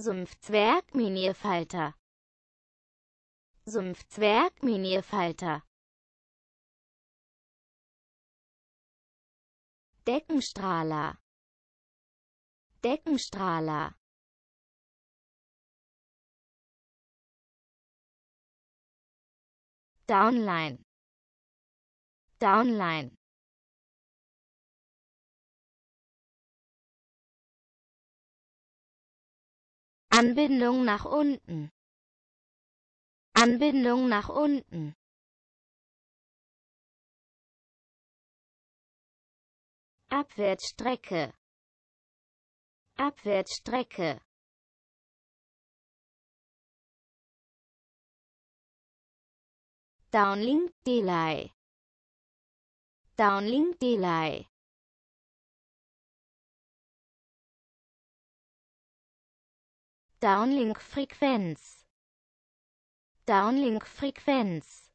Sumpfzwergminierfalter Sumpfzwergminierfalter Deckenstrahler Deckenstrahler Downline Downline Anbindung nach unten. Anbindung nach unten. Abwärtsstrecke. Abwärtsstrecke. Downlink Delay. Downlink Delay. Downlink-Frequenz Downlink-Frequenz